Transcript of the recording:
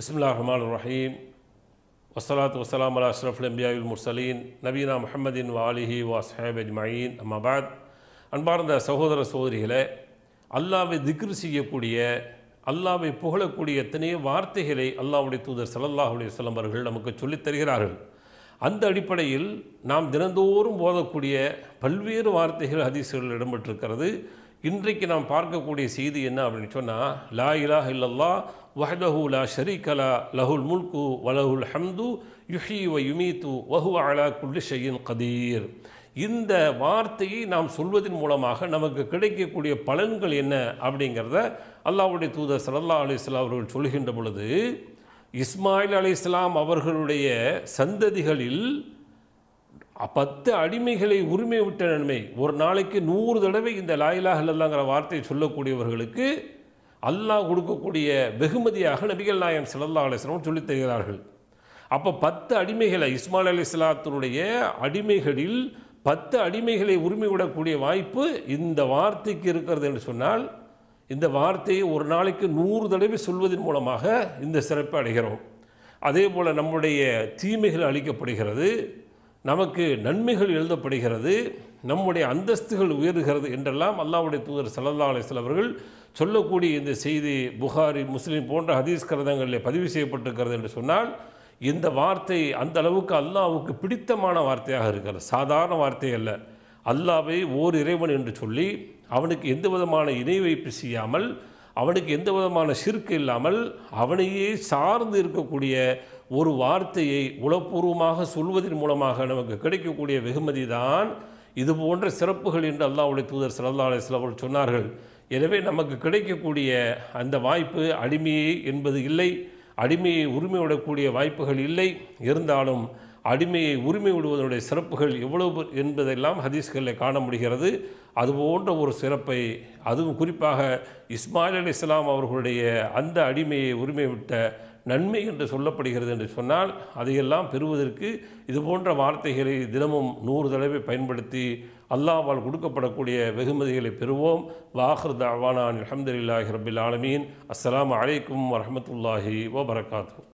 பிஸ்மில்லா ரஹ்மான் ரஹீம் வசலாத் வசலாம் அலா அஷ்ரஃப் அம்பியாயுல் முர்சலீன் நவீனா முஹம்மதின் வாலிஹி வாஸ்ஹேப் அஜ்மாயின் அம்மாபாத் அன்பார்ந்த சகோதர சகோதரிகளே அல்லாவை திக்ரு செய்யக்கூடிய அல்லாவை புகழக்கூடிய எத்தனையோ வார்த்தைகளை அல்லாவுடைய தூதர் சலல்லாஹுடைய சொல்லம் நமக்கு சொல்லித் தருகிறார்கள் அந்த அடிப்படையில் நாம் தினந்தோறும் போதக்கூடிய பல்வேறு வார்த்தைகள் ஹதீசுகள் இடம்பெற்றிருக்கிறது இன்றைக்கு நாம் பார்க்கக்கூடிய செய்தி என்ன அப்படின்னு சொன்னால் லா இலாஹ் இல்லல்லா வஹ்தஹு லா ஷரீகலா லஹுல் முல்கு வலஹுல் ஹம்து யுஹி வ யுமீத்து வஹு அலா குல்லி ஷையின் கதீர் இந்த வார்த்தையை நாம் சொல்வதன் மூலமாக நமக்கு கிடைக்கக்கூடிய பலன்கள் என்ன அப்படிங்கிறத அல்லாவுடைய தூதர் சல்லா அலிஸ்லாம் அவர்கள் சொல்கின்ற பொழுது இஸ்மாயில் அலி இஸ்லாம் அவர்களுடைய சந்ததிகளில் பத்து அடிமைகளை உரிமை விட்ட நன்மை ஒரு நாளைக்கு நூறு தடவை இந்த லாயிலாக இல்லாங்கிற வார்த்தையை சொல்லக்கூடியவர்களுக்கு அல்லாஹ் கொடுக்கக்கூடிய வெகுமதியாக நபிகள் நாயம் சிலல்லா அலிஸ்லாம் சொல்லித் தருகிறார்கள் அப்போ பத்து அடிமைகளை இஸ்மால் அலி இஸ்லாத்தினுடைய அடிமைகளில் பத்து அடிமைகளை உரிமை விடக்கூடிய வாய்ப்பு இந்த வார்த்தைக்கு இருக்கிறது என்று சொன்னால் இந்த வார்த்தையை ஒரு நாளைக்கு நூறு தடவை சொல்வதன் மூலமாக இந்த சிறப்பை அடைகிறோம் அதே போல் நம்முடைய தீமைகள் அளிக்கப்படுகிறது நமக்கு நன்மைகள் எழுதப்படுகிறது நம்முடைய அந்தஸ்துகள் உயர்கிறது என்றெல்லாம் அல்லாவுடைய தூதர் சல்லா அலிஸ்லாம் அவர்கள் சொல்லக்கூடிய இந்த செய்தி புகாரி முஸ்லீம் போன்ற ஹதீஸ் கிரதங்களில் பதிவு செய்யப்பட்டிருக்கிறது என்று சொன்னால் இந்த வார்த்தை அந்த அளவுக்கு அல்லாவுக்கு பிடித்தமான வார்த்தையாக இருக்கிறது சாதாரண வார்த்தை அல்ல அல்லாவை ஓர் இறைவன் என்று சொல்லி அவனுக்கு எந்த விதமான இணை வைப்பு செய்யாமல் அவனுக்கு எந்த விதமான சிற்கு இல்லாமல் அவனையே சார்ந்து இருக்கக்கூடிய ஒரு வார்த்தையை உளப்பூர்வமாக சொல்வதன் மூலமாக நமக்கு கிடைக்கக்கூடிய வெகுமதி தான் இது போன்ற சிறப்புகள் என்று அல்லாவுடைய தூதர் சல்லா சில அவர்கள் சொன்னார்கள் எனவே நமக்கு கிடைக்கக்கூடிய அந்த வாய்ப்பு அடிமையை என்பது இல்லை அடிமையை உரிமையோடக்கூடிய வாய்ப்புகள் இல்லை இருந்தாலும் அடிமையை உரிமை விடுவதனுடைய சிறப்புகள் எவ்வளவு என்பதெல்லாம் ஹதீஸ்களில் காண முடிகிறது அதுபோன்ற ஒரு சிறப்பை அதுவும் குறிப்பாக இஸ்மாயில் அலி இஸ்லாம் அவர்களுடைய அந்த அடிமையை உரிமை விட்ட நன்மை என்று சொல்லப்படுகிறது என்று சொன்னால் அதையெல்லாம் பெறுவதற்கு இது போன்ற வார்த்தைகளை தினமும் நூறு தடவை பயன்படுத்தி அல்லாவால் கொடுக்கப்படக்கூடிய வெகுமதிகளை பெறுவோம் வாஹர் தாவானான் அஹமதுல்லாஹி ரபில் ஆலமீன் அஸ்லாம் அலைக்கும் வரமத்துல்லாஹி வபரகாத்து